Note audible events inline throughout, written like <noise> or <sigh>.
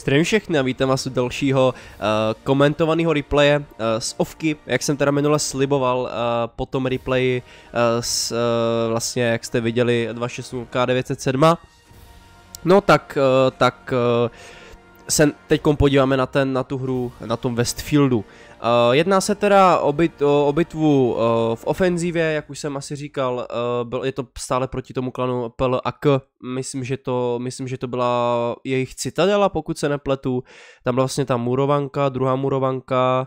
Zdravím všechny a vítám vás u dalšího uh, komentovaného replaye uh, z Ovky, jak jsem teda minule sliboval uh, po tom replayi uh, s, uh, vlastně, jak jste viděli, 2.6 K907. No tak, uh, tak uh, se teď podíváme na, ten, na tu hru na tom Westfieldu. Uh, jedná se teda o, byt, o, o bitvu uh, v ofenzivě, jak už jsem asi říkal, uh, byl, je to stále proti tomu klanu Pel a K. Myslím že, to, myslím, že to byla jejich citadela, pokud se nepletu. Tam byla vlastně ta murovanka, druhá murovanka.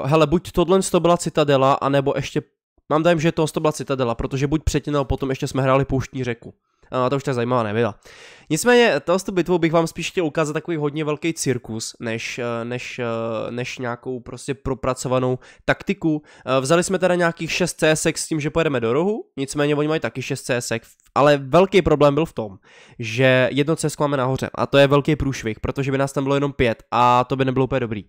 Uh, hele, buď tohle to byla citadela, anebo ještě, mám dojem, že tohle to byla citadela, protože buď předtím, nebo potom ještě jsme hráli pouštní řeku. Uh, to už tak zajímavá nebyla. Nicméně, tohle tu bych vám spíš chtěl ukázat takový hodně velký cirkus, než, eh, než, eh, než nějakou prostě propracovanou taktiku. Eh, vzali jsme teda nějakých 6 CS s tím, že pojedeme do rohu, nicméně oni mají taky 6 CS, ale velký problém byl v tom, že jedno CS máme nahoře a to je velký průšvih, protože by nás tam bylo jenom pět a to by nebylo úplně dobrý.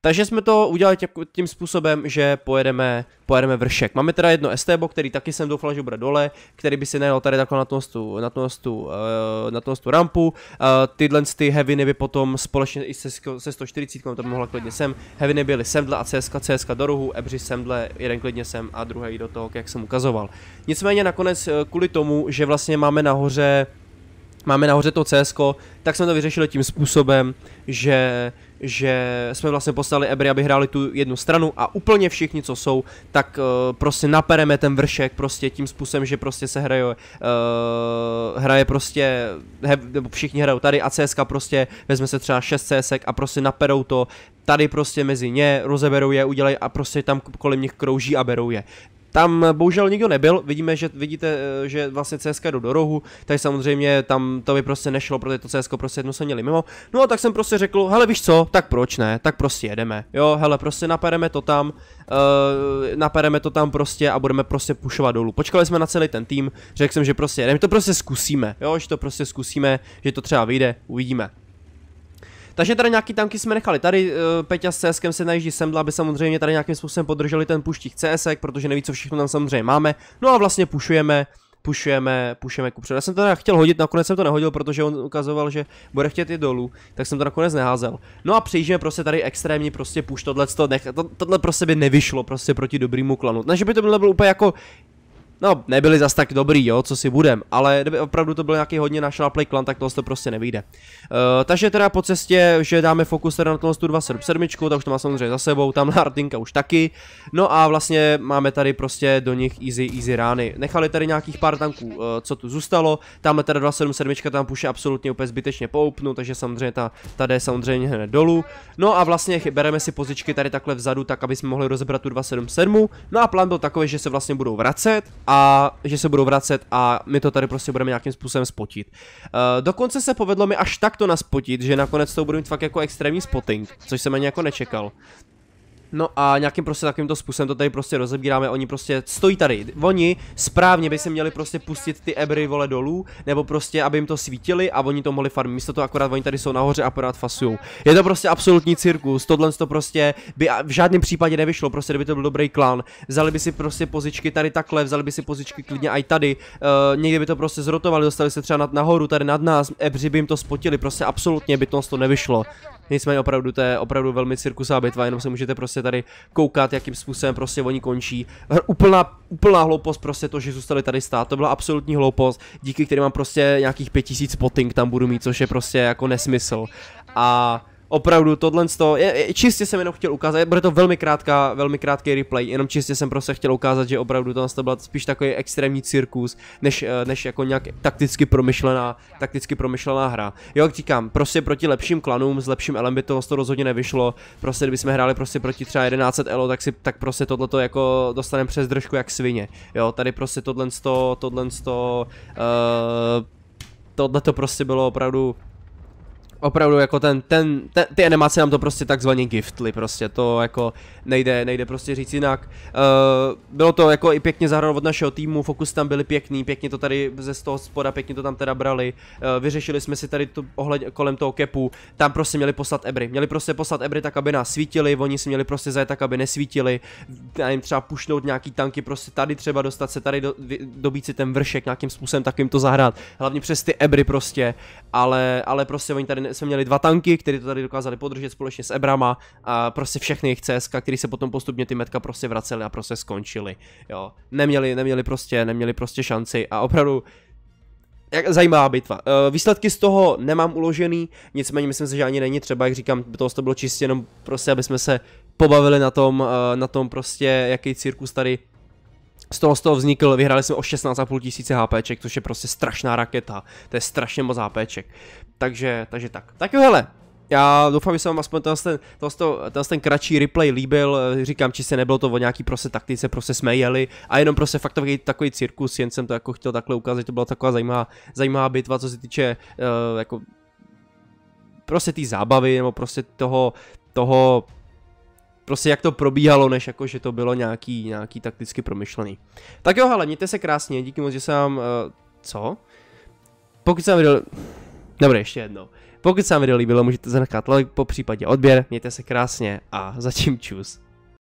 Takže jsme to udělali tím způsobem, že pojedeme, pojedeme vršek. Máme teda jedno STB, který taky jsem doufal, že bude dole, který by si najel tady takhle na tom, stu, na tom, stu, na tom tu rampu. Uh, eh, tyhle ty heavy by potom společně i se, se 140, to mohla klidně sem. Heavy byly semdle a CSK, CSK do rohu, Ebři semdle, jeden klidně sem a druhý do toho, jak jsem ukazoval. Nicméně nakonec eh, kvůli tomu, že vlastně máme nahoře máme nahoře to CSK, tak jsme to vyřešili tím způsobem, že že jsme vlastně poslali Ebry, aby hráli tu jednu stranu a úplně všichni, co jsou, tak uh, prostě napereme ten vršek prostě tím způsobem, že prostě se hraje, uh, hraje prostě, he, nebo všichni hrajou tady a CSK prostě vezme se třeba 6 CSek a prostě naperou to tady prostě mezi ně, rozeberou je, udělají a prostě tam kolem nich krouží a berou je. Tam eh, bohužel nikdo nebyl, vidíme, že vidíte, eh, že vlastně CSK jdu do rohu, takže samozřejmě tam to by prostě nešlo, protože to CSK prostě jedno se měli mimo. No a tak jsem prostě řekl, hele víš co, tak proč ne, tak prostě jedeme, jo, hele prostě napereme to tam, uh, napereme to tam prostě a budeme prostě pušovat dolů. Počkali jsme na celý ten tým, řekl jsem, že prostě jedeme, to prostě zkusíme, jo, že to prostě zkusíme, že to třeba vyjde, uvidíme. Takže tady nějaký tanky jsme nechali. Tady uh, Peťa s CSkem se najíždí sem, aby samozřejmě tady nějakým způsobem podrželi ten puštík CSek, protože neví, co všechno tam samozřejmě máme. No a vlastně pušujeme pušujeme, pušujeme kupředu. Já jsem to teda chtěl hodit, nakonec jsem to nehodil, protože on ukazoval, že bude chtět i dolů, tak jsem to nakonec neházel. No a přijíždíme prostě tady extrémní prostě puš tohle, to, tohle prostě by nevyšlo prostě proti dobrýmu klanu. Takže by to bylo, bylo úplně jako No, nebyli zas tak dobrý, jo, co si budem, ale kdyby opravdu to byl nějaký hodně našláplej klan, tak tohle to prostě nevyjde. Uh, takže teda po cestě, že dáme fokus teda na tohle tu 277, ta už to má samozřejmě za sebou, tam Hartinka už taky. No a vlastně máme tady prostě do nich easy, easy rány. Nechali tady nějakých pár tanků, uh, co tu zůstalo, tamhle teda 277, tam puše absolutně úplně zbytečně poupnu, takže samozřejmě ta, tady je samozřejmě hned dolů. No a vlastně bereme si pozičky tady takhle vzadu, tak aby jsme mohli rozebrat tu 277. No a plán byl takový, že se vlastně budou vracet a že se budou vracet a my to tady prostě budeme nějakým způsobem spotit. Uh, dokonce se povedlo mi až takto naspotit, že nakonec to budu mít fakt jako extrémní spotting, což jsem ani jako nečekal. No a nějakým prostě takovýmto způsobem to tady prostě rozebíráme, oni prostě stojí tady, oni správně by se měli prostě pustit ty ebry vole dolů, nebo prostě aby jim to svítili a oni to mohli farmit, místo toho akorát oni tady jsou nahoře a akorát fasujou. Je to prostě absolutní cirkus, tohle to prostě by v žádném případě nevyšlo, prostě kdyby to byl dobrý klan, vzali by si prostě pozičky tady takhle, vzali by si pozičky klidně i tady, uh, někdy by to prostě zrotovali, dostali se třeba nad, nahoru tady nad nás, ebři by jim to spotili, prostě absolutně by to nevyšlo. Nicméně opravdu to je opravdu velmi cirkusá bitva, jenom se můžete prostě prostě tady koukat, jakým způsobem prostě oni končí. Úplná, úplná hloupost prostě to, že zůstali tady stát, to byla absolutní hloupost, díky kterým mám prostě nějakých 5000 spotting tam budu mít, což je prostě jako nesmysl. A opravdu tohle je, je, čistě jsem jenom chtěl ukázat, bude to velmi krátká, velmi krátký replay, jenom čistě jsem prostě chtěl ukázat, že opravdu tohle to byl spíš takový extrémní cirkus, než, eh, než jako nějak takticky promyšlená, takticky promyšlená hra. Jo, jak říkám, prostě proti lepším klanům, s lepším Elembitost to rozhodně nevyšlo, prostě jsme hráli prostě proti třeba 11 elo, tak si tak prostě tohleto jako dostaneme přes držku jak svině, jo, tady prostě tohle tohle uh, eh, tohle to prostě bylo opravdu opravdu jako ten, ten, ten, ty animace nám to prostě takzvaně giftly, prostě to jako nejde, nejde prostě říct jinak. Uh, bylo to jako i pěkně zahrano od našeho týmu, fokus tam byli pěkný, pěkně to tady ze z toho spoda, pěkně to tam teda brali, uh, vyřešili jsme si tady to ohled, kolem toho kepu, tam prostě měli poslat ebry, měli prostě poslat ebry tak, aby nás svítili, oni si měli prostě zajet tak, aby nesvítili, já jim třeba pušnout nějaký tanky, prostě tady třeba dostat se tady, do, dobít si ten vršek, nějakým způsobem takovým to zahrát, hlavně přes ty ebry prostě, ale, ale prostě oni tady jsme měli dva tanky, které to tady dokázali podržet společně s Ebrama a prostě všechny jejich CSK, který se potom postupně ty metka prostě vraceli a prostě skončili, Jo, neměli, neměli prostě, neměli prostě šanci a opravdu jak, zajímavá bitva. Eh, výsledky z toho nemám uložený, nicméně myslím si, že ani není třeba, jak říkám, toho to bylo čistě jenom prostě, aby jsme se pobavili na tom, eh, na tom prostě, jaký cirkus tady z toho, z toho vznikl, vyhráli jsme o 16,5 tisíce HPček, což je prostě strašná raketa, to je strašně moc HPček. Takže, takže tak. Tak jo, hele, já doufám, že se vám aspoň ten, ten, ten kratší replay líbil, říkám či se nebylo to o nějaký prostě taktice, prostě jsme jeli a jenom prostě fakt takový, takový cirkus, jen jsem to jako chtěl takhle ukázat, to byla taková zajímavá, zajímavá bitva, co se týče uh, jako prostě té zábavy nebo prostě toho, toho prostě jak to probíhalo, než jako, že to bylo nějaký, nějaký takticky promyšlený. Tak jo, hele, mějte se krásně, díky moc, že jsem vám, uh, co? Pokud jsem video, Dobře, ještě jednou. Pokud se vám video líbilo, můžete zanechat like, po případě odběr, mějte se krásně a <laughs> zatím čus.